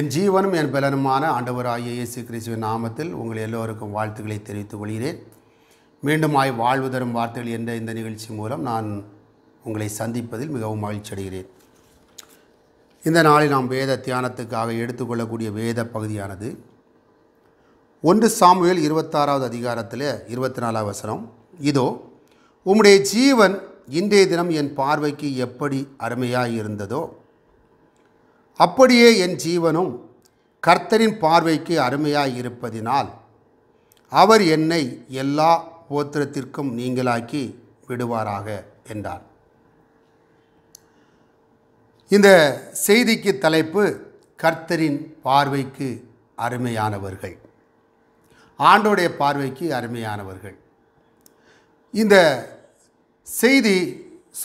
என் ஜீவனும் என் பலனுமான ஆண்டவராகிய இயேசு கிறிஸ்துவின் நாமத்தில் உங்கள் எல்லோருக்கும் வாழ்த்துக்களை தெரிவித்துக் கொள்கிறேன் ஆய் வாழ்வு தரும் வார்த்தைகள் என்ற இந்த நிகழ்ச்சி மூலம் நான் உங்களை சந்திப்பதில் மிகவும் மகிழ்ச்சி அடைகிறேன் இந்த நாளில் நாம் வேத தியானத்துக்காக எடுத்துக்கொள்ளக்கூடிய வேத பகுதியானது ஒன்று சாமுவேல் இருபத்தாறாவது அதிகாரத்தில் இருபத்தி நாலாவது வசனம் இதோ உம்முடைய ஜீவன் இன்றைய தினம் என் பார்வைக்கு எப்படி அருமையாக இருந்ததோ அப்படியே என் ஜீவனும் கர்த்தரின் பார்வைக்கு அருமையாக இருப்பதினால் அவர் என்னை எல்லா கோத்திரத்திற்கும் நீங்களாக்கி விடுவாராக என்றார் இந்த செய்திக்கு தலைப்பு கர்த்தரின் பார்வைக்கு அருமையானவர்கள் ஆண்டோடைய பார்வைக்கு அருமையானவர்கள் இந்த செய்தி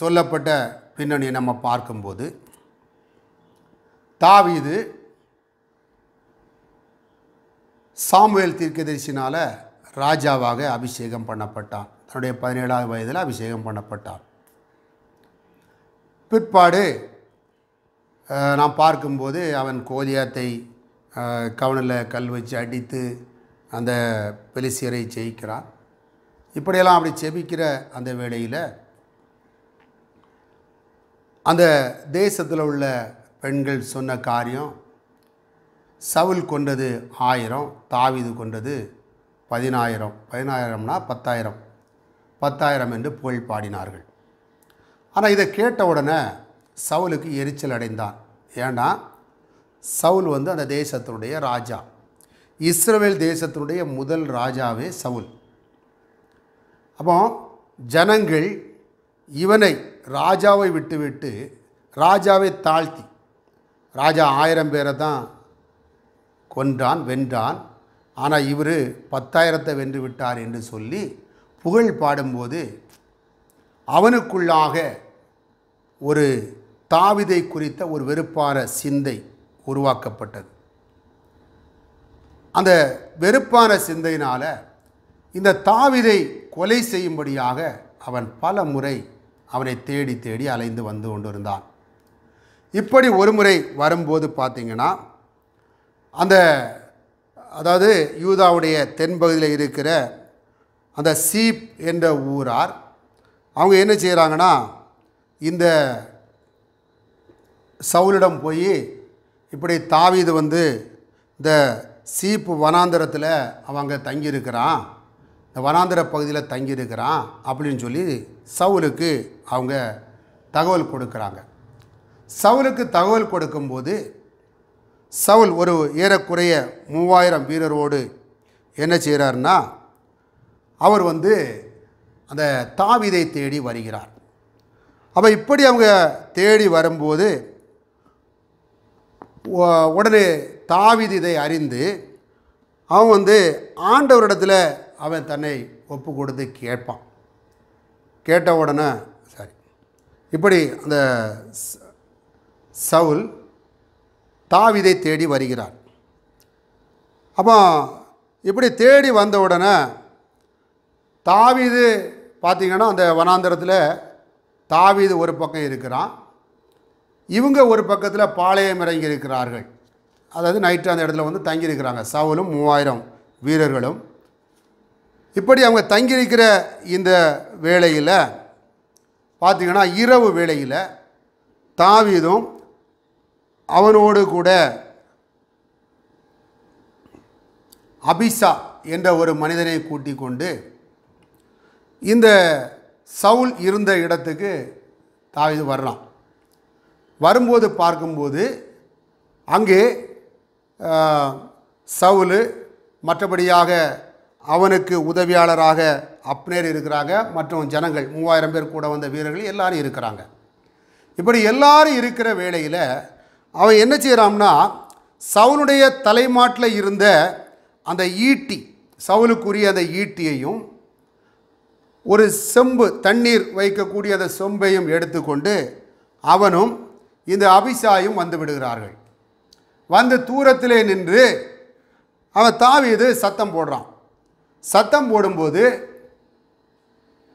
சொல்லப்பட்ட பின்னணியை நம்ம பார்க்கும்போது தாவீது சாமுவேல் தீர்க்கதரிசினால் ராஜாவாக அபிஷேகம் பண்ணப்பட்டான் தன்னுடைய பதினேழாவது வயதில் அபிஷேகம் பண்ணப்பட்டான் பிற்பாடு நான் பார்க்கும்போது அவன் கோதியாத்தை கவனில் கல் வச்சு அடித்து அந்த பெலிசியரை ஜெயிக்கிறான் இப்படியெல்லாம் அப்படி செபிக்கிற அந்த வேளையில் அந்த தேசத்தில் உள்ள பெண்கள் சொன்ன காரியம் சவுல் கொண்டது ஆயிரம் தாவிது கொண்டது பதினாயிரம் பதினாயிரம்னா பத்தாயிரம் பத்தாயிரம் என்று புகழ் பாடினார்கள் ஆனால் இதை கேட்ட உடனே சவுலுக்கு எரிச்சல் அடைந்தான் ஏன்னா சவுல் வந்து அந்த தேசத்தினுடைய ராஜா இஸ்ரேல் தேசத்தினுடைய முதல் ராஜாவே சவுல் அப்போ ஜனங்கள் இவனை ராஜாவை விட்டுவிட்டு ராஜாவை தாழ்த்தி ராஜா ஆயிரம் பேரை தான் கொன்றான் வென்றான் ஆனால் இவர் பத்தாயிரத்தை வென்று விட்டார் என்று சொல்லி புகழ் பாடும்போது அவனுக்குள்ளாக ஒரு தாவிதை குறித்த ஒரு வெறுப்பான சிந்தை உருவாக்கப்பட்டது அந்த வெறுப்பான சிந்தையினால் இந்த தாவிதை கொலை செய்யும்படியாக அவன் பல முறை அவனை தேடி தேடி அலைந்து வந்து கொண்டிருந்தான் இப்படி ஒரு முறை வரும்போது பார்த்திங்கன்னா அந்த அதாவது யூதாவுடைய தென்பகுதியில் இருக்கிற அந்த சீப் என்ற ஊரார் அவங்க என்ன செய்கிறாங்கன்னா இந்த சவுலிடம் போய் இப்படி தாவிது வந்து இந்த சீப்பு வனாந்திரத்தில் அவங்க தங்கியிருக்கிறான் இந்த வனாந்திர பகுதியில் தங்கியிருக்கிறான் அப்படின்னு சொல்லி சவுலுக்கு அவங்க தகவல் கொடுக்குறாங்க சவுலுக்கு தகவல் கொடுக்கும்போது சவுல் ஒரு ஏறக்குறைய மூவாயிரம் வீரரோடு என்ன செய்கிறார்னா அவர் வந்து அந்த தாவிதை தேடி வருகிறார் அப்போ இப்படி அவங்க தேடி வரும்போது உடனே தாவித இதை அறிந்து அவன் வந்து ஆண்டவரிடத்தில் அவன் தன்னை ஒப்பு கொடுத்து கேட்பான் கேட்ட உடனே சரி இப்படி அந்த சவுல் தாவிதை தேடி வருகிறார் அப்போ இப்படி தேடி வந்த உடனே தாவிது பார்த்திங்கன்னா அந்த வனாந்திரத்தில் தாவிது ஒரு பக்கம் இருக்கிறான் இவங்க ஒரு பக்கத்தில் பாளையம் இறங்கி இருக்கிறார்கள் அதாவது நைட்டு அந்த இடத்துல வந்து தங்கியிருக்கிறாங்க சவுலும் மூவாயிரம் வீரர்களும் இப்படி அவங்க தங்கியிருக்கிற இந்த வேளையில் பார்த்திங்கன்னா இரவு வேளையில் தாவிதும் அவனோடு கூட அபிசா என்ற ஒரு மனிதனை கூட்டிக் கொண்டு இந்த சவுல் இருந்த இடத்துக்கு தாவிது வர்றான் வரும்போது பார்க்கும்போது அங்கே சவுல் மற்றபடியாக அவனுக்கு உதவியாளராக அப்னேர் இருக்கிறாங்க மற்றும் ஜனங்கள் மூவாயிரம் பேர் கூட வந்த வீரர்கள் எல்லாரும் இருக்கிறாங்க இப்படி எல்லாரும் இருக்கிற வேளையில் அவன் என்ன செய்கிறான்னா சவுனுடைய தலைமாட்டில் இருந்த அந்த ஈட்டி சவுலுக்குரிய அந்த ஈட்டியையும் ஒரு செம்பு தண்ணீர் வைக்கக்கூடிய அந்த செம்பையும் எடுத்துக்கொண்டு அவனும் இந்த அபிஷாயும் வந்து விடுகிறார்கள் வந்து தூரத்திலே நின்று அவன் தாவிது சத்தம் போடுறான் சத்தம் போடும்போது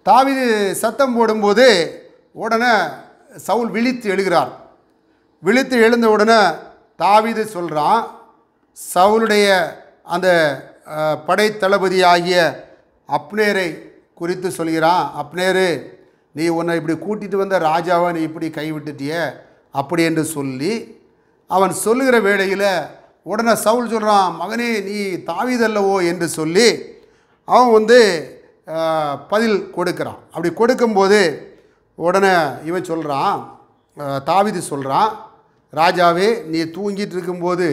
தாவிது சத்தம் போடும்போது உடனே சவுல் விழித்து எழுகிறார் விழித்து எழுந்த உடனே தாவிது சொல்கிறான் சவுளுடைய அந்த படை தளபதி ஆகிய அப்னேரை குறித்து சொல்கிறான் அப்னேரு நீ உன்னை இப்படி கூட்டிகிட்டு வந்த ராஜாவை நீ இப்படி கைவிட்டுட்டிய அப்படி என்று சொல்லி அவன் சொல்லுகிற வேளையில் உடனே சவுல் சொல்கிறான் மகனே நீ தாவிதல்லவோ என்று சொல்லி அவன் வந்து பதில் கொடுக்குறான் அப்படி கொடுக்கும்போது உடனே இவன் சொல்கிறான் தாவிது சொல்கிறான் ராஜாவே நீ தூங்கிட்டு இருக்கும்போது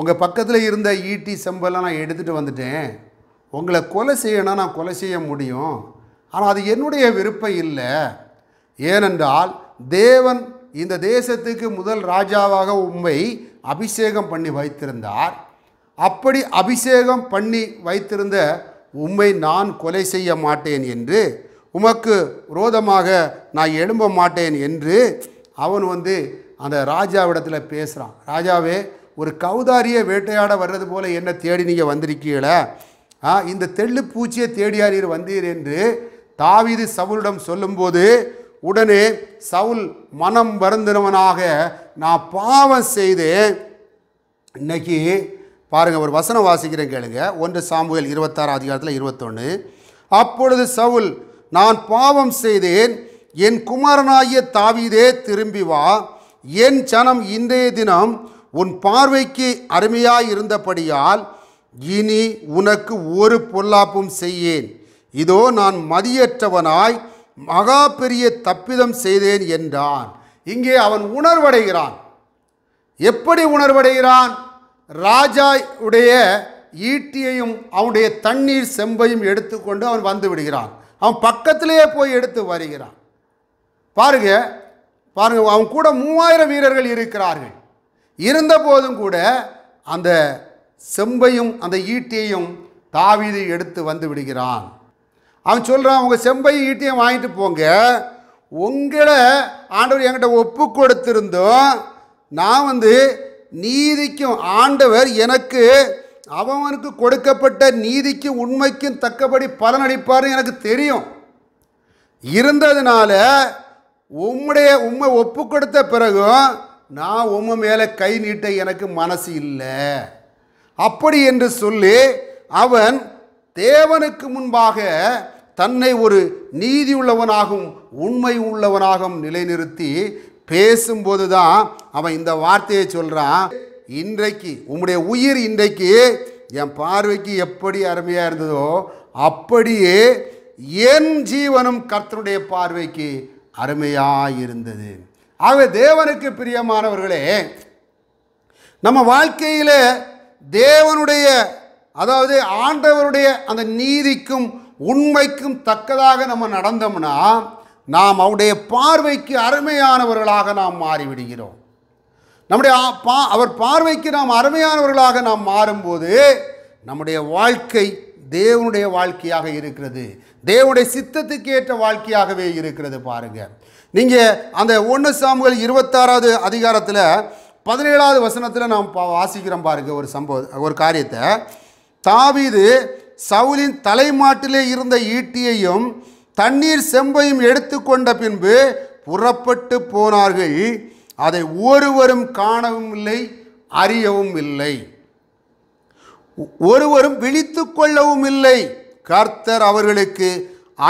உங்கள் பக்கத்தில் இருந்த ஈட்டி செம்பெல்லாம் நான் எடுத்துகிட்டு வந்துட்டேன் உங்களை கொலை செய்யணும்னா நான் கொலை செய்ய முடியும் ஆனால் அது என்னுடைய விருப்பம் இல்லை ஏனென்றால் தேவன் இந்த தேசத்துக்கு முதல் ராஜாவாக உண்மை அபிஷேகம் பண்ணி வைத்திருந்தார் அப்படி அபிஷேகம் பண்ணி வைத்திருந்த உண்மை நான் கொலை செய்ய மாட்டேன் என்று உமக்கு விரோதமாக நான் எழும்ப மாட்டேன் என்று அவன் வந்து அந்த ராஜாவிடத்தில் பேசுகிறான் ராஜாவே ஒரு கௌதாரியை வேட்டையாட வர்றது போல் என்ன தேடி நீங்கள் வந்திருக்கீங்கள ஆ இந்த தெள்ளு பூச்சியை தேடியாரியர் வந்தீர் என்று தாவிது சவுலிடம் சொல்லும்போது உடனே சவுல் மனம் வருந்தினவனாக நான் பாவம் செய்தேன் இன்னைக்கு பாருங்கள் ஒரு வசனம் வாசிக்கிறேன் கேளுங்க ஒன்று சாம்புவேல் இருபத்தாறு அதிகாரத்தில் இருபத்தொன்று அப்பொழுது சவுல் நான் பாவம் செய்தேன் என் குமாரனாகிய தாவீதே திரும்பி வா என் ஜனம் இன்றைய தினம் உன் பார்வைக்கு அருமையாயிருந்தபடியால் இனி உனக்கு ஒரு பொல்லாப்பும் செய்யேன் இதோ நான் மதியற்றவனாய் மகா பெரிய தப்பிதம் செய்தேன் என்றான் இங்கே அவன் உணர்வடைகிறான் எப்படி உணர்வடைகிறான் ராஜா உடைய ஈட்டியையும் அவனுடைய தண்ணீர் செம்பையும் எடுத்துக்கொண்டு அவன் வந்து விடுகிறான் அவன் பக்கத்திலேயே போய் எடுத்து வருகிறான் பாருங்கள் பாருங்கள் அவங்க கூட மூவாயிரம் வீரர்கள் இருக்கிறார்கள் இருந்த போதும் கூட அந்த செம்பையும் அந்த ஈட்டியையும் தாவிது எடுத்து வந்து விடுகிறான் அவன் சொல்கிறான் உங்கள் செம்பையும் ஈட்டியும் வாங்கிட்டு போங்க உங்களை ஆண்டவர் என்கிட்ட ஒப்பு கொடுத்திருந்தோம் நான் வந்து நீதிக்கும் ஆண்டவர் எனக்கு அவனுக்கு கொடுக்கப்பட்ட நீதிக்கும் உண்மைக்கும் தக்கபடி பலனளிப்பார்னு எனக்கு தெரியும் இருந்ததுனால உம்முடைய உண்மை ஒப்பு கொடுத்த பிறகும் நான் உண்மை மேலே கை நீட்ட எனக்கு மனசு இல்லை அப்படி என்று சொல்லி அவன் தேவனுக்கு முன்பாக தன்னை ஒரு நீதி உள்ளவனாகவும் உண்மை உள்ளவனாகவும் நிலைநிறுத்தி பேசும்போது தான் அவன் இந்த வார்த்தையை சொல்கிறான் இன்றைக்கு உம்முடைய உயிர் இன்றைக்கு என் பார்வைக்கு எப்படி அருமையாக இருந்ததோ அப்படியே என் ஜீவனும் கர்த்தனுடைய பார்வைக்கு அருமையாயிருந்தது ஆகவே தேவனுக்கு பிரியமானவர்களே நம்ம வாழ்க்கையில் தேவனுடைய அதாவது ஆண்டவருடைய அந்த நீதிக்கும் உண்மைக்கும் தக்கதாக நம்ம நடந்தோம்னா நாம் அவருடைய பார்வைக்கு அருமையானவர்களாக நாம் மாறிவிடுகிறோம் நம்முடைய பா அவர் பார்வைக்கு நாம் அருமையானவர்களாக நாம் மாறும்போது நம்முடைய வாழ்க்கை தேவனுடைய வாழ்க்கையாக இருக்கிறது தேவனுடைய சித்தத்துக்கு ஏற்ற வாழ்க்கையாகவே இருக்கிறது பாருங்கள் நீங்கள் அந்த ஒன்று சாமுகள் இருபத்தாறாவது அதிகாரத்தில் பதினேழாவது வசனத்தில் நாம் வாசிக்கிறோம் பாருங்கள் ஒரு சம்பவம் ஒரு காரியத்தை தாவிது சவுலின் தலைமாட்டிலே இருந்த ஈட்டியையும் தண்ணீர் செம்பையும் எடுத்துக்கொண்ட பின்பு புறப்பட்டு போனார்கள் அதை ஒருவரும் காணவும் இல்லை அறியவும் இல்லை ஒருவரும் விழித்து கொள்ளவும் இல்லை கர்த்தர் அவர்களுக்கு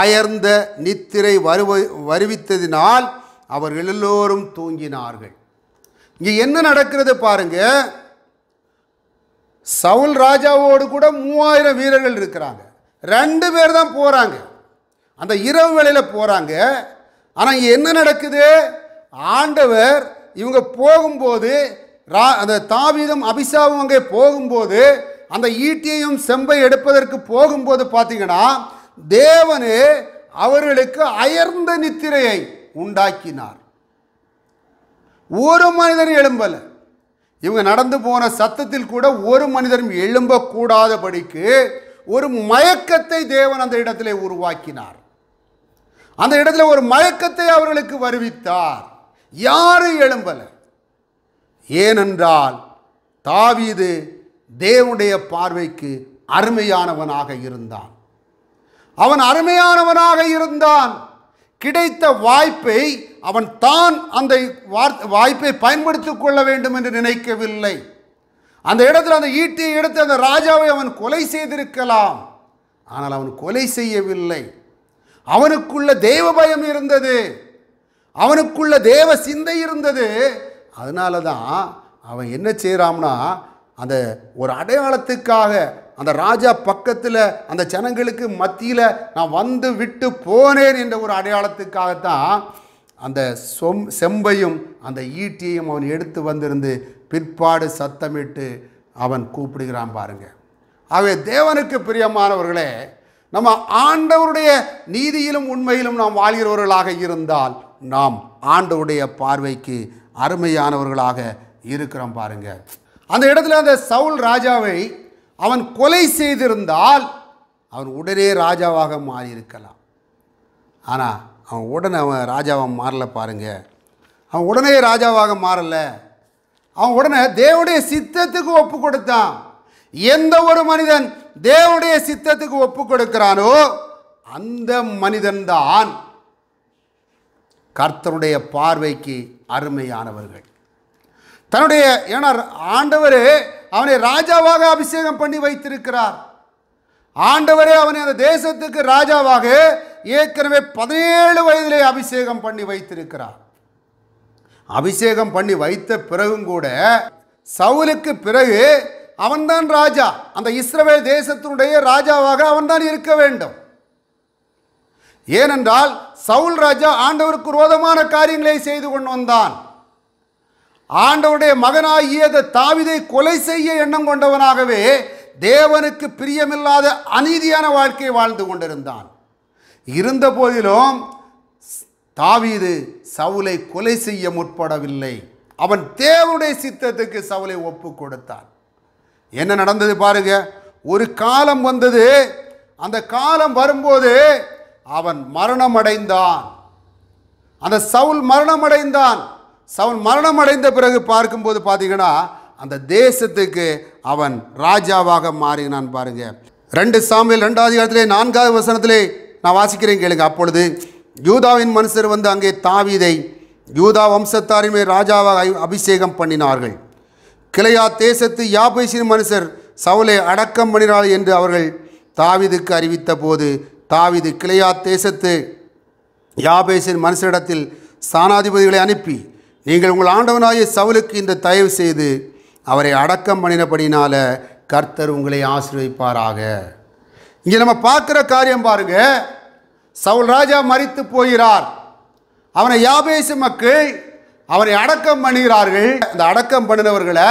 அயர்ந்த நித்திரை வருவ வருவித்ததினால் அவர்கள் எல்லோரும் தூங்கினார்கள் இங்கே என்ன நடக்கிறது பாருங்க சவுல் ராஜாவோடு கூட மூவாயிரம் வீரர்கள் இருக்கிறாங்க ரெண்டு பேர் தான் போகிறாங்க அந்த இரவு வேளையில் போகிறாங்க ஆனால் இங்கே என்ன நடக்குது ஆண்டவர் இவங்க போகும்போது ரா அந்த தாவீதம் அபிஷாவும் அங்கே போகும்போது அந்த ஈட்டியையும் செம்பை எடுப்பதற்கு போகும்போது பார்த்தீங்கன்னா தேவனு அவர்களுக்கு அயர்ந்த நித்திரையை உண்டாக்கினார் ஒரு மனிதர் எழும்பலை இவங்க நடந்து போன சத்தத்தில் கூட ஒரு மனிதரும் எழும்பக்கூடாதபடிக்கு ஒரு மயக்கத்தை தேவன் அந்த இடத்திலே உருவாக்கினார் அந்த இடத்துல ஒரு மயக்கத்தை அவர்களுக்கு வருவித்தார் யாரும் எழும்பலை ஏனென்றால் தாவீது தேவனுடைய பார்வைக்கு அருமையானவனாக இருந்தான் அவன் அருமையானவனாக இருந்தான் கிடைத்த வாய்ப்பை அவன் தான் அந்த வாய்ப்பை பயன்படுத்தி கொள்ள வேண்டும் என்று நினைக்கவில்லை அந்த இடத்துல அந்த ஈட்டியை எடுத்து அந்த ராஜாவை அவன் கொலை செய்திருக்கலாம் ஆனால் அவன் கொலை செய்யவில்லை அவனுக்குள்ள தேவ பயம் இருந்தது அவனுக்குள்ள தேவ சிந்தை இருந்தது அதனால தான் அவன் என்ன செய்கிறான்னா அந்த ஒரு அடையாளத்துக்காக அந்த ராஜா பக்கத்தில் அந்த ஜனங்களுக்கு மத்தியில் நான் வந்து விட்டு போனேன் என்ற ஒரு அடையாளத்துக்காகத்தான் அந்த சொம் செம்பையும் அந்த ஈட்டியையும் அவன் எடுத்து வந்திருந்து பிற்பாடு சத்தமிட்டு அவன் கூப்பிடுகிறான் பாருங்க ஆகவே தேவனுக்கு பிரியமானவர்களே நம்ம ஆண்டவருடைய நீதியிலும் உண்மையிலும் நாம் வாழ்கிறவர்களாக இருந்தால் நாம் ஆண்டவருடைய பார்வைக்கு அருமையானவர்களாக இருக்கிறோம் பாருங்கள் அந்த இடத்துல அந்த சவுல் ராஜாவை அவன் கொலை செய்திருந்தால் அவன் உடனே ராஜாவாக மாறியிருக்கலாம் ஆனால் அவன் உடனே அவன் ராஜாவாக மாறலை பாருங்க அவன் உடனே ராஜாவாக மாறலை அவன் உடனே தேவடைய சித்தத்துக்கு ஒப்பு கொடுத்தான் எந்த ஒரு மனிதன் தேவடைய சித்தத்துக்கு ஒப்பு கொடுக்கிறானோ அந்த மனிதன்தான் கர்த்தனுடைய பார்வைக்கு அருமையானவர்கள் தன்னுடைய ஏன்னா ஆண்டவர் அவனை ராஜாவாக அபிஷேகம் பண்ணி வைத்திருக்கிறார் ஆண்டவரே அவனை அந்த தேசத்துக்கு ராஜாவாக ஏற்கனவே பதினேழு வயதிலே அபிஷேகம் பண்ணி வைத்திருக்கிறார் அபிஷேகம் பண்ணி வைத்த பிறகும் கூட சவுலுக்கு பிறகு அவன்தான் ராஜா அந்த இஸ்ரவேல் தேசத்தினுடைய ராஜாவாக அவன்தான் இருக்க வேண்டும் ஏனென்றால் சவுல் ராஜா ஆண்டவருக்கு ரோதமான காரியங்களை செய்து கொண்டு வந்தான் ஆண்டவுடைய மகனாகிய தாவிதை கொலை செய்ய எண்ணம் கொண்டவனாகவே தேவனுக்கு பிரியமில்லாத அநீதியான வாழ்க்கையை வாழ்ந்து கொண்டிருந்தான் இருந்த போதிலும் தாவீது சவுலை கொலை செய்ய முற்படவில்லை அவன் தேவனுடைய சித்தத்துக்கு சவுலை ஒப்பு கொடுத்தான் என்ன நடந்தது பாருங்க ஒரு காலம் வந்தது அந்த காலம் வரும்போது அவன் மரணமடைந்தான் அந்த சவுல் மரணமடைந்தான் சவன் மரணம் அடைந்த பிறகு பார்க்கும்போது பார்த்தீங்கன்னா அந்த தேசத்துக்கு அவன் ராஜாவாக மாறினான் பாருங்க ரெண்டு சாமியில் ரெண்டாவது காலத்திலே நான்காவது வசனத்திலே நான் வாசிக்கிறேன் கேளுங்க அப்பொழுது யூதாவின் மனுஷர் வந்து அங்கே தாவிதை யூதா வம்சத்தாரின் ராஜாவாக அபிஷேகம் பண்ணினார்கள் கிளையா தேசத்து யாபேசின் மனுஷர் சவுலை அடக்கம் பண்ணினார் என்று அவர்கள் தாவிதுக்கு அறிவித்த போது தாவிது கிளையா தேசத்து யாபேசின் மனுஷரிடத்தில் சானாதிபதிகளை அனுப்பி நீங்கள் உங்கள் ஆண்டவனாய சவுலுக்கு இந்த தயவு செய்து அவரை அடக்கம் பண்ணினபடினால கர்த்தர் உங்களை ஆசீர்வைப்பாராக இங்கே நம்ம பார்க்குற காரியம் பாருங்க சவுல் ராஜா மறித்து போகிறார் அவனை யாபேசு மக்கள் அவரை அடக்கம் பண்ணுகிறார்கள் அந்த அடக்கம் பண்ணினவர்களை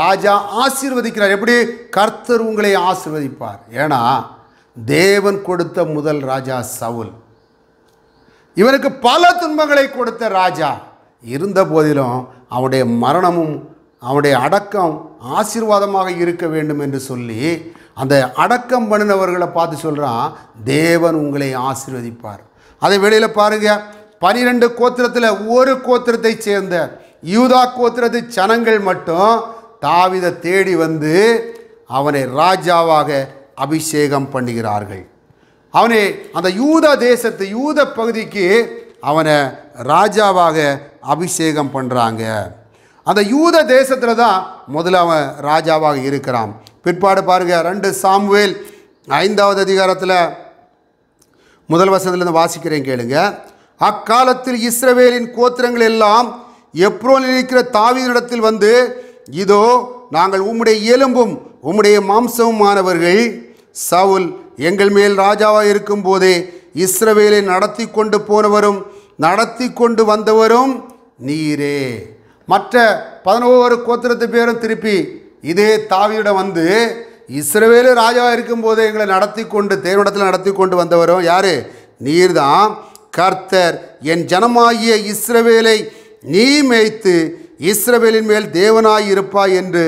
ராஜா ஆசீர்வதிக்கிறார் எப்படி கர்த்தர் உங்களை ஆசீர்வதிப்பார் ஏன்னா தேவன் கொடுத்த முதல் ராஜா சவுல் இவனுக்கு பல துன்பங்களை கொடுத்த ராஜா இருந்த போதிலும் அவனுடைய மரணமும் அவனுடைய அடக்கம் ஆசீர்வாதமாக இருக்க வேண்டும் என்று சொல்லி அந்த அடக்கம் பண்ணினவர்களை பார்த்து சொல்கிறான் தேவன் உங்களை ஆசீர்வதிப்பார் அதை வெளியில் பாருங்கள் பனிரெண்டு கோத்திரத்தில் ஒரு கோத்திரத்தை சேர்ந்த யூதா கோத்திரத்து சனங்கள் மட்டும் தாவிதை தேடி வந்து அவனை ராஜாவாக அபிஷேகம் பண்ணுகிறார்கள் அவனை அந்த யூத தேசத்து யூத பகுதிக்கு அவனை ராஜாவாக அபிஷேகம் பண்ணுறாங்க அந்த யூத தேசத்தில் தான் முதல்ல அவன் ராஜாவாக இருக்கிறான் பிற்பாடு பாருங்கள் ரெண்டு சாம்வேல் ஐந்தாவது அதிகாரத்தில் முதல் வசதியிலிருந்து வாசிக்கிறேன் கேளுங்க அக்காலத்தில் இஸ்ரவேலின் கோத்திரங்கள் எல்லாம் எப்ரோனில் இருக்கிற தாவீரிடத்தில் வந்து இதோ நாங்கள் உம்முடைய எலும்பும் உம்முடைய மாம்சமுமானவர்கள் சவுல் எங்கள் மேல் ராஜாவாக இருக்கும்போதே இஸ்ரவேலை நடத்தி கொண்டு போனவரும் நடத்தி கொண்டு வந்தவரும் நீரே மற்ற பதினோரு கோத்திரத்து பேரும் திருப்பி இதே தாவியிடம் வந்து இஸ்ரவேலு ராஜா இருக்கும்போது எங்களை நடத்தி கொண்டு தேவனிடத்தில் நடத்தி கொண்டு வந்தவரும் யார் நீர்தான் கர்த்தர் என் ஜனமாகிய இஸ்ரவேலை நீ மேய்த்து இஸ்ரவேலின் மேல் தேவனாய் இருப்பாய் என்று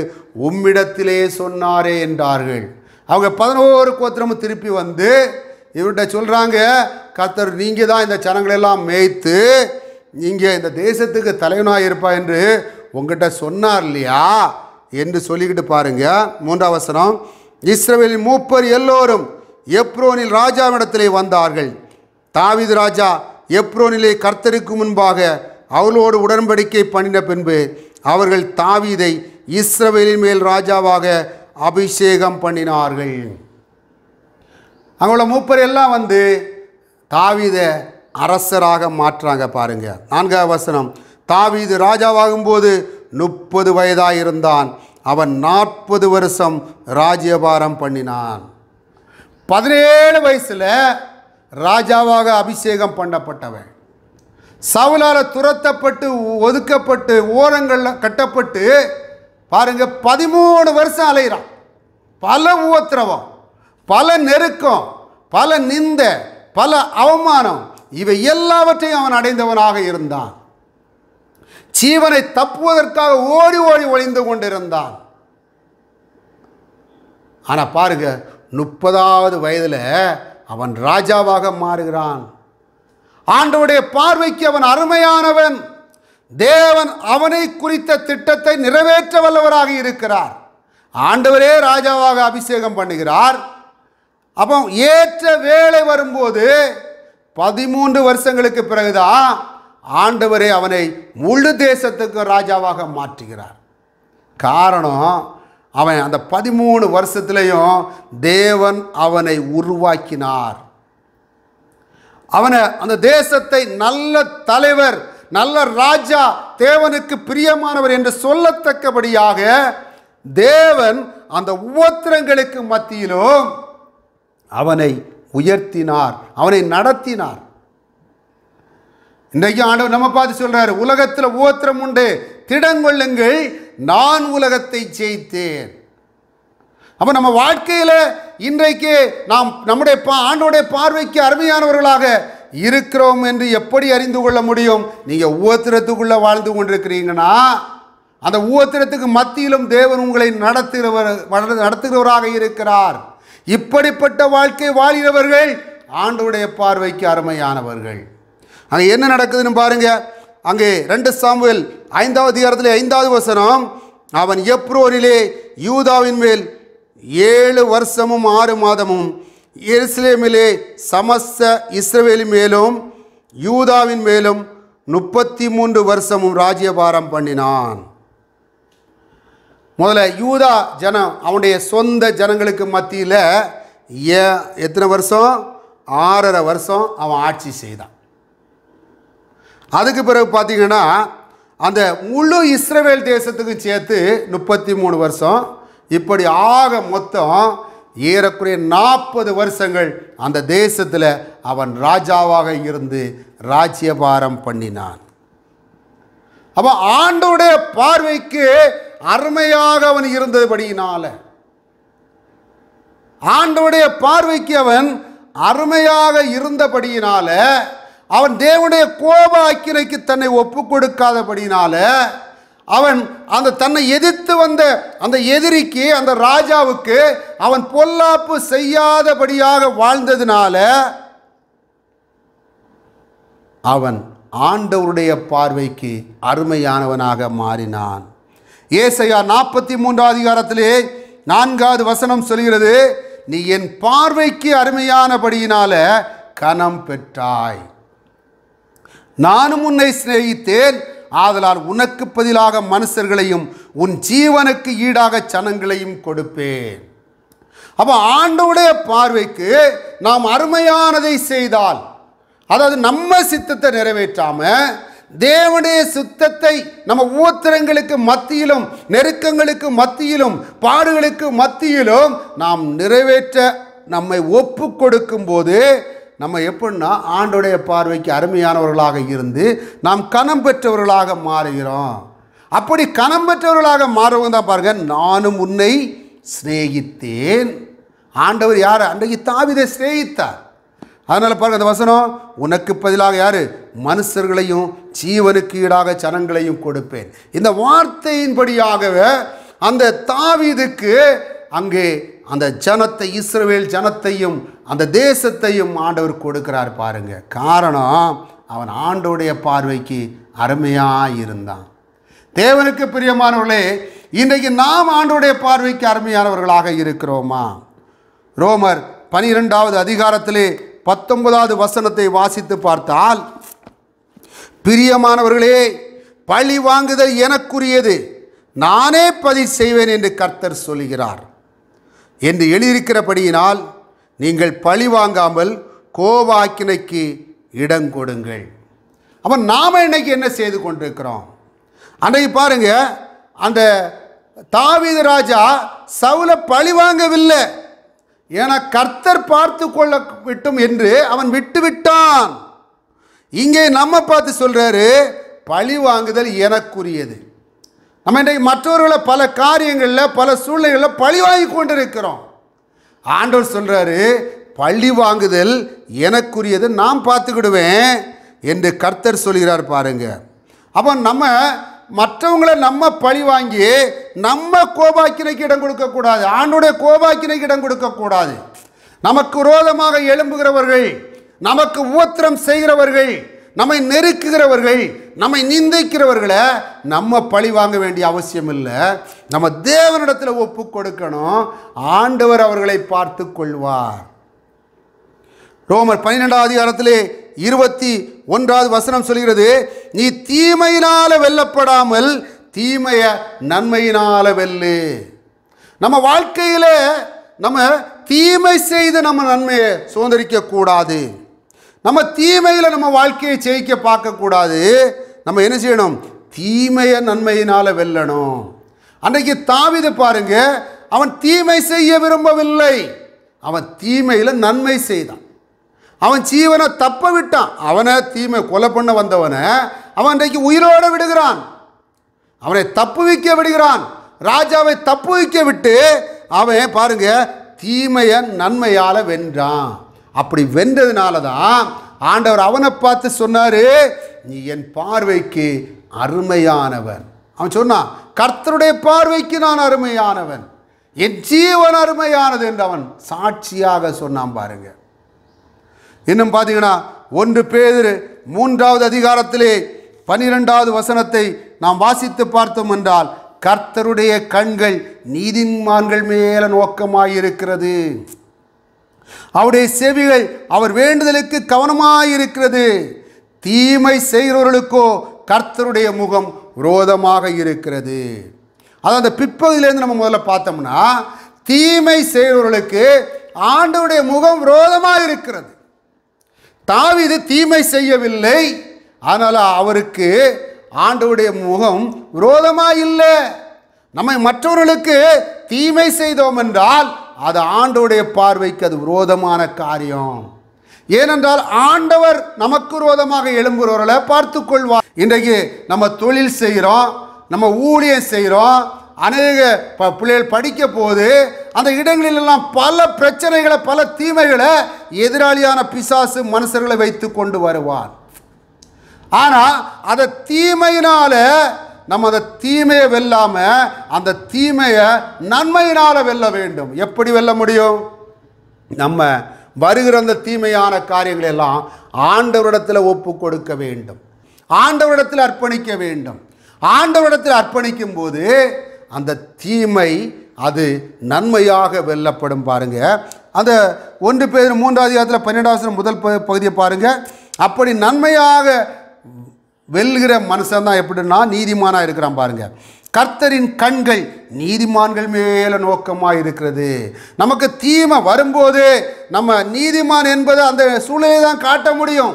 உம்மிடத்திலே சொன்னாரே என்றார்கள் அவங்க பதினோரு கோத்திரமும் திருப்பி வந்து இவர்கிட்ட சொல்கிறாங்க கத்தர் நீங்கள் தான் இந்த சனங்களெல்லாம் மேய்த்து இங்கே இந்த தேசத்துக்கு தலைவனாக இருப்பா என்று உங்ககிட்ட சொன்னார் இல்லையா என்று சொல்லிக்கிட்டு பாருங்க மூன்றாம் வசனம் இஸ்ரேலின் மூப்பர் எல்லோரும் எப்ரோனில் ராஜாவிடத்திலே வந்தார்கள் தாவித் ராஜா எப்ரோனிலே கர்த்தருக்கு முன்பாக அவளோடு உடன்படிக்கை பண்ணின பின்பு அவர்கள் தாவீதை இஸ்ரவேலின் மேல் ராஜாவாக அபிஷேகம் பண்ணினார்கள் அங்குள்ள மூப்பர் எல்லாம் வந்து தாவீத அரசராக மாற்றாங்க பாருங்க நான்காவது வசனம் தாவீது ராஜாவாகும்போது முப்பது வயதாக இருந்தான் அவன் நாற்பது வருஷம் ராஜ்யபாரம் பண்ணினான் பதினேழு வயசில் ராஜாவாக அபிஷேகம் பண்ணப்பட்டவன் சவுலால் துரத்தப்பட்டு ஒதுக்கப்பட்டு ஓரங்களில் கட்டப்பட்டு பாருங்கள் பதிமூணு வருஷம் அலைகிறான் பல உபத்திரவம் பல நெருக்கம் பல நிந்த பல அவமானம் இவை எல்லாவற்றையும் அவன் அடைந்தவனாக இருந்தான் ஜீவனை தப்புவதற்காக ஓடி ஓடி ஒளிந்து கொண்டிருந்தான் ஆனால் பாருங்க முப்பதாவது வயதில் அவன் ராஜாவாக மாறுகிறான் ஆண்டவுடைய பார்வைக்கு அவன் அருமையானவன் தேவன் அவனை குறித்த திட்டத்தை நிறைவேற்ற வல்லவராக இருக்கிறார் ஆண்டவரே ராஜாவாக அபிஷேகம் பண்ணுகிறார் அப்போ ஏற்ற வேலை வரும்போது பதிமூன்று வருஷங்களுக்கு பிறகுதான் ஆண்டவரே அவனை முழு தேசத்துக்கு ராஜாவாக மாற்றுகிறார் காரணம் அவன் அந்த பதிமூணு வருஷத்துலேயும் தேவன் அவனை உருவாக்கினார் அவனை அந்த தேசத்தை நல்ல தலைவர் நல்ல ராஜா தேவனுக்கு பிரியமானவர் என்று சொல்லத்தக்கபடியாக தேவன் அந்த உபத்திரங்களுக்கு மத்தியிலும் அவனை உயர்த்தினார் அவனை நடத்தினார் இன்றைக்கு ஆண்டவர் நம்ம பார்த்து சொல்றார் உலகத்தில் ஓத்திரம் உண்டு திடங்கொள்ளுங்கள் நான் உலகத்தை ஜெயித்தேன் அப்போ நம்ம வாழ்க்கையில் இன்றைக்கு நாம் நம்முடைய பா ஆண்டோடைய பார்வைக்கு அருமையானவர்களாக இருக்கிறோம் என்று எப்படி அறிந்து கொள்ள முடியும் நீங்கள் ஊத்திரத்துக்குள்ளே வாழ்ந்து கொண்டிருக்கிறீங்கன்னா அந்த ஊத்திரத்துக்கு மத்தியிலும் தேவன் உங்களை நடத்துகிறவர் நடத்துகிறவராக இருக்கிறார் இப்படிப்பட்ட வாழ்க்கை வாழ்கிறவர்கள் ஆண்டுடைய பார்வைக்கு அருமையானவர்கள் அங்கே என்ன நடக்குதுன்னு பாருங்க அங்கே ரெண்டு சாம்புவல் ஐந்தாவது அதிகாரத்தில் ஐந்தாவது வசனம் அவன் எப்ரோரிலே யூதாவின் மேல் ஏழு வருஷமும் ஆறு மாதமும் எருசலேமிலே சமஸ்த இஸ்ரவேலின் மேலும் யூதாவின் மேலும் முப்பத்தி மூன்று வருஷமும் ராஜ்யபாரம் பண்ணினான் முதல்ல யூதா ஜனம் அவனுடைய சொந்த ஜனங்களுக்கு மத்தியில் ஏ எத்தனை வருஷம் ஆறரை வருஷம் அவன் ஆட்சி செய்தான் அதுக்கு பிறகு பார்த்திங்கன்னா அந்த முழு இஸ்ரேவேல் தேசத்துக்கு சேர்த்து முப்பத்தி மூணு வருஷம் இப்படி ஆக மொத்தம் ஏறக்குறைய நாற்பது வருஷங்கள் அந்த தேசத்தில் அவன் ராஜாவாக இருந்து ராஜ்யபாரம் பண்ணினான் அப்போ ஆண்டோடைய பார்வைக்கு அருமையாக அவன் இருந்தபடியினால ஆண்டவுடைய பார்வைக்கு அவன் அருமையாக இருந்தபடியினால அவன் தேவனுடைய கோப அக்கிரைக்கு தன்னை ஒப்பு கொடுக்காதபடினால அவன் அந்த தன்னை எதிர்த்து வந்த அந்த எதிரிக்கு அந்த ராஜாவுக்கு அவன் பொல்லாப்பு செய்யாதபடியாக வாழ்ந்ததினால அவன் ஆண்டவருடைய பார்வைக்கு அருமையானவனாக மாறினான் ஏசையா நாற்பத்தி மூன்றாவது அதிகாரத்திலே நான்காவது வசனம் சொல்கிறது நீ என் பார்வைக்கு அருமையானபடியினால கனம் பெற்றாய் நானும் உன்னை சிநேகித்தேன் ஆதலால் உனக்கு பதிலாக மனுஷர்களையும் உன் ஜீவனுக்கு ஈடாக சனங்களையும் கொடுப்பேன் அப்போ ஆண்டவுடைய பார்வைக்கு நாம் அருமையானதை செய்தால் அதாவது நம்ம சித்தத்தை நிறைவேற்றாமல் தேவனுடைய சுத்தத்தை நம்ம ஊத்திரங்களுக்கு மத்தியிலும் நெருக்கங்களுக்கு மத்தியிலும் பாடுகளுக்கு மத்தியிலும் நாம் நிறைவேற்ற நம்மை ஒப்பு கொடுக்கும் போது நம்ம எப்படின்னா ஆண்டுடைய பார்வைக்கு அருமையானவர்களாக இருந்து நாம் கணம் பெற்றவர்களாக மாறுகிறோம் அப்படி கணம் பெற்றவர்களாக மாறுவங்க தான் பாருங்க நானும் உன்னை சிநேகித்தேன் ஆண்டவர் யார் அன்றைக்கு தாவிதை சிநேகித்தார் அதனால் பாருங்கள் அந்த வசனம் உனக்கு பதிலாக யார் மனுஷர்களையும் ஜீவனுக்கு ஈடாக சனங்களையும் கொடுப்பேன் இந்த வார்த்தையின்படியாகவே அந்த தாவீதுக்கு அங்கே அந்த ஜனத்தை இஸ்ரவேல் ஜனத்தையும் அந்த தேசத்தையும் ஆண்டவர் கொடுக்கிறார் பாருங்க காரணம் அவன் ஆண்டோடைய பார்வைக்கு அருமையாக இருந்தான் தேவனுக்கு பிரியமானவர்களே இன்றைக்கு நாம் ஆண்டோடைய பார்வைக்கு அருமையானவர்களாக இருக்கிறோமா ரோமர் பனிரெண்டாவது அதிகாரத்திலே பத்தொன்பதாவது வசனத்தை வாசித்து பார்த்தால் பிரியமானவர்களே பழி வாங்குதல் எனக்குரியது நானே பதிவு செய்வேன் என்று கர்த்தர் சொல்கிறார் என்று எழுதியிருக்கிறபடியினால் நீங்கள் பழி வாங்காமல் கோவாக்கினைக்கு இடம் கொடுங்கள் அப்போ நாம் இன்னைக்கு என்ன செய்து கொண்டிருக்கிறோம் அன்றைக்கு பாருங்க அந்த தாவீது ராஜா சவுலை பழி வாங்கவில்லை ஏன்னா கர்த்தர் பார்த்து கொள்ள விட்டும் என்று அவன் விட்டுவிட்டான் இங்கே நம்ம பார்த்து சொல்கிறாரு பழி வாங்குதல் எனக்குரியது நம்ம இன்றைக்கு மற்றவர்களை பல காரியங்களில் பல சூழ்நிலைகளில் பழி வாங்கி கொண்டு இருக்கிறோம் ஆண்டவர் சொல்கிறாரு பழி வாங்குதல் எனக்குரியது நான் பார்த்துக்கிடுவேன் என்று கர்த்தர் சொல்கிறார் பாருங்க அப்போ நம்ம மற்றவங்களை நம்ம பழி வாங்கி நம்ம கோபாக்கினைக்கு இடம் கொடுக்கக்கூடாது ஆண்டுடைய கோபாக்கினைக்கு இடம் கொடுக்கக்கூடாது நமக்கு விரோதமாக எழும்புகிறவர்கள் நமக்கு உபத்திரம் செய்கிறவர்கள் நம்மை நெருக்குகிறவர்கள் நம்மை நிந்திக்கிறவர்களை நம்ம பழி வாங்க வேண்டிய அவசியம் இல்லை நம்ம தேவனிடத்தில் ஒப்பு கொடுக்கணும் ஆண்டவர் அவர்களை பார்த்து கொள்வார் ரோமர் பன்னிரெண்டாம் அதிகாரத்திலே இருபத்தி ஒன்றாவது வசனம் சொல்கிறது நீ தீமையினால் வெல்லப்படாமல் தீமைய நன்மையினால் வெல்லு நம்ம வாழ்க்கையில் நம்ம தீமை செய்து நம்ம நன்மையை சுதந்திரிக்க கூடாது நம்ம தீமையில் நம்ம வாழ்க்கையை ஜெயிக்க பார்க்கக்கூடாது நம்ம என்ன செய்யணும் தீமையை நன்மையினால் வெல்லணும் அன்றைக்கு தாவித பாருங்க அவன் தீமை செய்ய விரும்பவில்லை அவன் தீமையில் நன்மை செய்தான் அவன் ஜீவனை தப்ப விட்டான் அவனை தீமை கொலை பண்ண வந்தவனை அவன் அன்றைக்கு உயிரோடு விடுகிறான் அவனை தப்பு வைக்க விடுகிறான் ராஜாவை தப்பு வைக்க விட்டு அவன் பாருங்க தீமையை நன்மையால் வென்றான் அப்படி வென்றதுனால தான் ஆண்டவர் அவனை பார்த்து சொன்னார் நீ என் பார்வைக்கு அருமையானவன் அவன் சொன்னான் கர்த்தருடைய பார்வைக்கு நான் அருமையானவன் என் ஜீவன் அருமையானது என்று அவன் சாட்சியாக சொன்னான் பாருங்க இன்னும் பார்த்தீங்கன்னா ஒன்று பேர் மூன்றாவது அதிகாரத்திலே பனிரெண்டாவது வசனத்தை நாம் வாசித்து பார்த்தோம் என்றால் கர்த்தருடைய கண்கள் நீதிமான்கள் மேல நோக்கமாயிருக்கிறது அவருடைய செவிகள் அவர் வேண்டுதலுக்கு கவனமாயிருக்கிறது தீமை செய்கிறவர்களுக்கோ கர்த்தருடைய முகம் விரோதமாக இருக்கிறது அது அந்த பிற்பகுதியிலேருந்து நம்ம முதல்ல பார்த்தோம்னா தீமை செய்கிறவர்களுக்கு ஆண்டவுடைய முகம் விரோதமாக இருக்கிறது தாவிது தீமை செய்யவில்லை அதனால் அவருக்கு ஆண்டவுடைய முகம் விரோதமாக இல்லை நம்மை மற்றவர்களுக்கு தீமை செய்தோம் என்றால் அது ஆண்டோடைய பார்வைக்கு அது விரோதமான காரியம் ஏனென்றால் ஆண்டவர் நமக்கு விரோதமாக எழும்புகிறவர்களை பார்த்து கொள்வார் இன்றைக்கு நம்ம தொழில் செய்கிறோம் நம்ம ஊழியம் செய்கிறோம் அநேக ப பிள்ளைகள் படிக்க போது அந்த இடங்களிலெல்லாம் பல பிரச்சனைகளை பல தீமைகளை எதிராளியான பிசாசு மனுஷர்களை வைத்து கொண்டு வருவார் ஆனால் அதை தீமையினால் நம்ம அந்த தீமையை வெல்லாமல் அந்த தீமையை நன்மையினால் வெல்ல வேண்டும் எப்படி வெல்ல முடியும் நம்ம வருகிற அந்த தீமையான காரியங்களை எல்லாம் ஆண்டவரிடத்தில் ஒப்பு கொடுக்க வேண்டும் ஆண்டவரிடத்தில் அர்ப்பணிக்க வேண்டும் ஆண்டவரிடத்தில் அர்ப்பணிக்கும் போது அந்த தீமை அது நன்மையாக வெல்லப்படும் பாருங்க அந்த ஒன்று பேர் மூன்றாவது காலத்தில் பன்னெண்டாவது முதல் பகுதியை பாருங்க அப்படி நன்மையாக வெல்கிற மனுஷன் தான் எப்படின்னா நீதிமானாக இருக்கிறான் பாருங்கள் கர்த்தரின் கண்கள் நீதிமான்கள் மேலே நோக்கமாக இருக்கிறது நமக்கு தீமை வரும்போது நம்ம நீதிமான் என்பது அந்த சூழலை தான் காட்ட முடியும்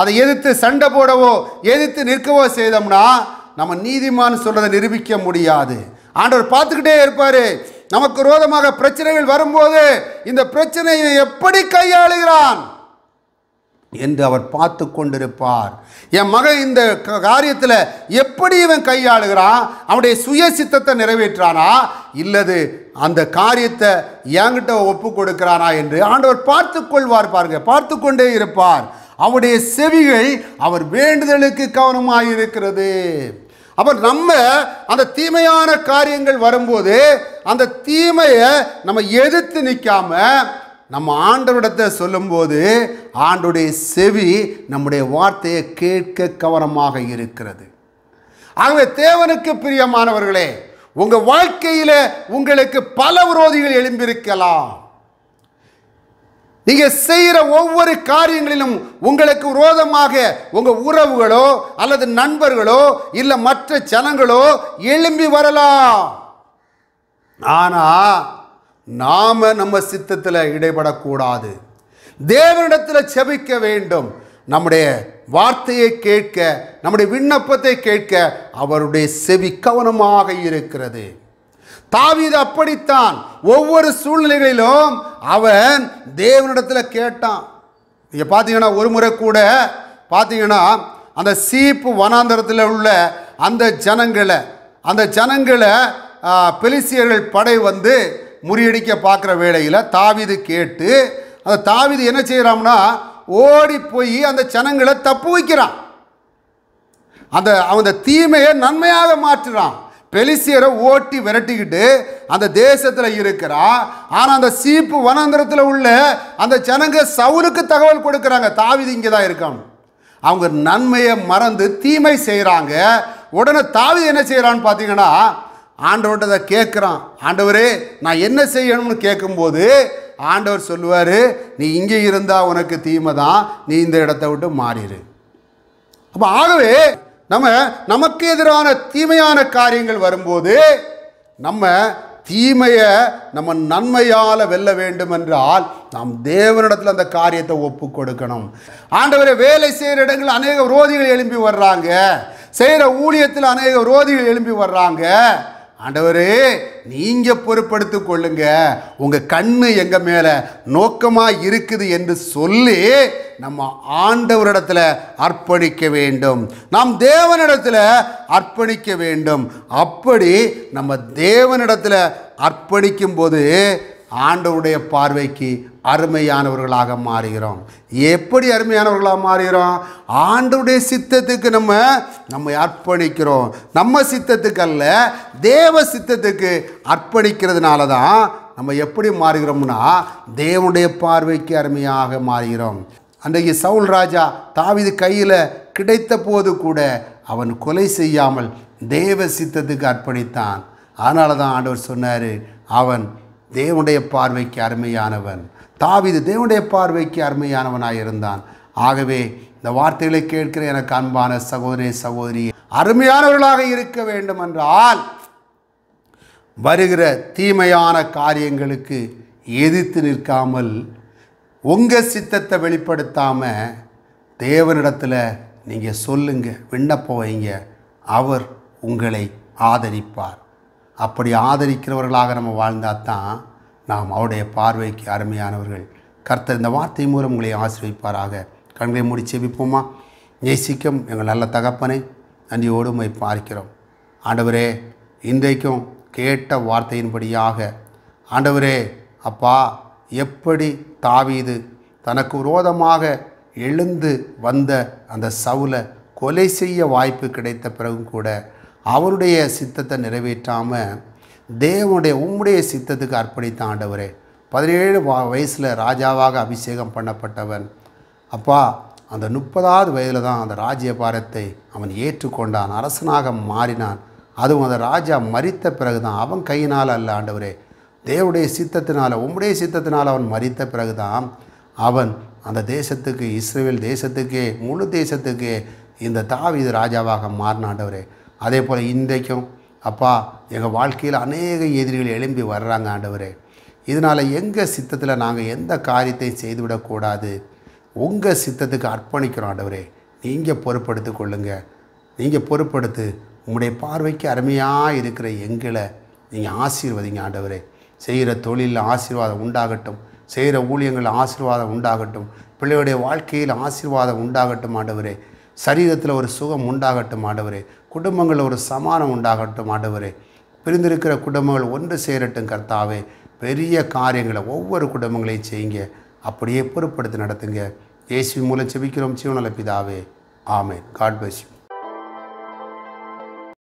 அதை எதிர்த்து சண்டை போடவோ எதிர்த்து நிற்கவோ செய்தோம்னா நம்ம நீதிமான் சொல்கிறத நிரூபிக்க முடியாது ஆண்டவர் பார்த்துக்கிட்டே இருப்பார் நமக்கு ரோதமாக பிரச்சனைகள் வரும்போது இந்த பிரச்சனையை எப்படி கையாளுகிறான் என்று அவர் பார்த்து கொண்டிருப்பார் என் மகன் இந்த காரியத்தில் எப்படி இவன் கையாளுகிறான் அவனுடைய சுய சித்தத்தை நிறைவேற்றானா இல்லது அந்த காரியத்தை என்கிட்ட ஒப்பு கொடுக்கிறானா என்று ஆண்டவர் பார்த்து கொள்வார் பாருங்க பார்த்து கொண்டே இருப்பார் அவருடைய செவிகள் அவர் வேண்டுதலுக்கு கவனமாக இருக்கிறது அப்போ நம்ம அந்த தீமையான காரியங்கள் வரும்போது அந்த தீமையை நம்ம எதிர்த்து நிற்காம நம்ம ஆண்டவரிடத்தை சொல்லும்போது ஆண்டுடைய செவி நம்முடைய வார்த்தையை கேட்க கவனமாக இருக்கிறது ஆகவே தேவனுக்கு பிரியமானவர்களே உங்கள் வாழ்க்கையில் உங்களுக்கு பல விரோதிகள் எழும்பியிருக்கலாம் நீங்கள் செய்கிற ஒவ்வொரு காரியங்களிலும் உங்களுக்கு விரோதமாக உங்கள் உறவுகளோ அல்லது நண்பர்களோ இல்லை மற்ற ஜனங்களோ எழும்பி வரலாம் ஆனால் நாம் நம்ம சித்தத்தில் இடைபடக்கூடாது தேவனிடத்தில் செபிக்க வேண்டும் நம்முடைய வார்த்தையை கேட்க நம்முடைய விண்ணப்பத்தை கேட்க அவருடைய செவி கவனமாக இருக்கிறது தாவீது அப்படித்தான் ஒவ்வொரு சூழ்நிலைகளிலும் அவன் தேவனிடத்தில் கேட்டான் நீங்கள் பார்த்தீங்கன்னா ஒரு முறை கூட பார்த்தீங்கன்னா அந்த சீப்பு வனாந்தரத்தில் உள்ள அந்த ஜனங்களை அந்த ஜனங்களை பெலிசியர்கள் படை வந்து முறியடிக்க பார்க்குற வேளையில் தாவிது கேட்டு அந்த தாவிது என்ன செய்கிறான்னா ஓடி போய் அந்த ஜனங்களை தப்பு வைக்கிறான் அந்த அந்த தீமையை நன்மையாக மாற்றுறான் பெலிசியரை ஓட்டி விரட்டிக்கிட்டு அந்த தேசத்தில் இருக்கிறான் ஆனால் அந்த சீப்பு வனந்திரத்தில் உள்ள அந்த ஜனங்க சவுலுக்கு தகவல் கொடுக்குறாங்க தாவிது இங்கே தான் இருக்கான் அவங்க நன்மையை மறந்து தீமை செய்கிறாங்க உடனே தாவிது என்ன செய்கிறான்னு பார்த்தீங்கன்னா ஆண்டவர்கிட்ட அதை கேட்குறான் ஆண்டவரே நான் என்ன செய்யணும்னு கேட்கும்போது ஆண்டவர் சொல்லுவார் நீ இங்கே இருந்தால் உனக்கு தீமை தான் நீ இந்த இடத்த விட்டு மாறிடு அப்போ ஆகவே நம்ம நமக்கு எதிரான தீமையான காரியங்கள் வரும்போது நம்ம தீமையை நம்ம நன்மையால் வெல்ல வேண்டும் என்றால் நாம் தேவனிடத்தில் அந்த காரியத்தை ஒப்பு கொடுக்கணும் ஆண்டவரை வேலை செய்கிற இடங்கள் அநேக விரோதிகள் எழும்பி வர்றாங்க செய்கிற ஊழியத்தில் அநேக விரோதிகள் எழும்பி வர்றாங்க ஆண்டவரே நீங்கள் பொறுப்படுத்திக் கொள்ளுங்க உங்கள் கண்ணு எங்கள் மேலே நோக்கமாக இருக்குது என்று சொல்லி நம்ம ஆண்டவரிடத்தில் அர்ப்பணிக்க வேண்டும் நாம் தேவனிடத்தில் அர்ப்பணிக்க வேண்டும் அப்படி நம்ம தேவனிடத்தில் அர்ப்பணிக்கும் போது ஆண்டவருடைய பார்வைக்கு அருமையானவர்களாக மாறுகிறோம் எப்படி அருமையானவர்களாக மாறுகிறோம் ஆண்டவுடைய சித்தத்துக்கு நம்ம நம்ம அர்ப்பணிக்கிறோம் நம்ம சித்தத்துக்கு அல்ல தேவ சித்தத்துக்கு அர்ப்பணிக்கிறதுனால தான் நம்ம எப்படி மாறுகிறோம்னா தேவனுடைய பார்வைக்கு அருமையாக மாறுகிறோம் அன்றைக்கு சவுல் ராஜா தாவிது கையில் கிடைத்த போது கூட அவன் கொலை செய்யாமல் தேவ சித்தத்துக்கு அர்ப்பணித்தான் அதனால தான் ஆண்டவர் சொன்னார் அவன் தேவனுடைய பார்வைக்கு அருமையானவன் தாவிது தேவனுடைய பார்வைக்கு அருமையானவனாக இருந்தான் ஆகவே இந்த வார்த்தைகளை கேட்கிற எனக்கு அன்பான சகோதரே சகோதரி அருமையானவர்களாக இருக்க வேண்டும் என்றால் வருகிற தீமையான காரியங்களுக்கு எதிர்த்து நிற்காமல் உங்கள் சித்தத்தை வெளிப்படுத்தாமல் தேவனிடத்தில் நீங்கள் சொல்லுங்கள் விண்ணப்ப வைங்க அவர் உங்களை ஆதரிப்பார் அப்படி ஆதரிக்கிறவர்களாக நம்ம வாழ்ந்தால் தான் நாம் அவருடைய பார்வைக்கு அருமையானவர்கள் கர்த்தர் இந்த வார்த்தை மூலம் உங்களை ஆசிர்விப்பாராக கண்களை மூடி செவிப்போமா நேசிக்கும் எங்கள் நல்ல தகப்பனை நன்றியோடு உண்மை பார்க்கிறோம் ஆண்டவரே இன்றைக்கும் கேட்ட வார்த்தையின்படியாக ஆண்டவரே அப்பா எப்படி தாவீது தனக்கு விரோதமாக எழுந்து வந்த அந்த சவுலை கொலை செய்ய வாய்ப்பு கிடைத்த பிறகும் கூட அவருடைய சித்தத்தை நிறைவேற்றாமல் தேவனுடைய உம்முடைய சித்தத்துக்கு அர்ப்பணித்த ஆண்டவரே பதினேழு வயசில் ராஜாவாக அபிஷேகம் பண்ணப்பட்டவன் அப்பா அந்த முப்பதாவது வயதில் தான் அந்த ராஜ்ய பாரத்தை அவன் ஏற்றுக்கொண்டான் அரசனாக மாறினான் அதுவும் அந்த ராஜா மறித்த பிறகு தான் அவன் கையினால் அல்ல ஆண்டவரே தேவடைய சித்தத்தினால் உம்முடைய சித்தத்தினால் அவன் மறித்த பிறகு தான் அவன் அந்த தேசத்துக்கு இஸ்ரேல் தேசத்துக்கே முழு தேசத்துக்கே இந்த தாவீது ராஜாவாக மாறினான் ஆண்டவரே அதே போல் இன்றைக்கும் அப்பா எங்கள் வாழ்க்கையில் அநேக எதிரிகள் எழும்பி வர்றாங்க ஆண்டவரே இதனால் எங்கள் சித்தத்தில் நாங்கள் எந்த காரியத்தை செய்துவிடக்கூடாது உங்கள் சித்தத்துக்கு அர்ப்பணிக்கிறோம் ஆண்டவரே நீங்கள் பொறுப்படுத்தி கொள்ளுங்கள் நீங்கள் பொறுப்படுத்து உங்களுடைய பார்வைக்கு அருமையாக இருக்கிற எங்களை நீங்கள் ஆசீர்வதிங்க ஆண்டவரே செய்கிற தொழிலில் ஆசீர்வாதம் உண்டாகட்டும் செய்கிற ஊழியங்களில் ஆசீர்வாதம் உண்டாகட்டும் பிள்ளையுடைய வாழ்க்கையில் ஆசீர்வாதம் உண்டாகட்டும் ஆண்டவரே சரீரத்தில் ஒரு சுகம் உண்டாகட்டும் ஆடவரே குடும்பங்களில் ஒரு சமானம் உண்டாகட்டும் ஆடவரே பிரிந்திருக்கிற குடும்பங்கள் ஒன்று சேரட்டும் கர்த்தாவே பெரிய காரியங்களை ஒவ்வொரு குடும்பங்களையும் செய்யுங்க அப்படியே பொறுப்படுத்தி நடத்துங்க ஏசி மூலம் செபிக்கிறோம் சிவநல பிதாவே ஆமேன் காட் பிளஸ் யூ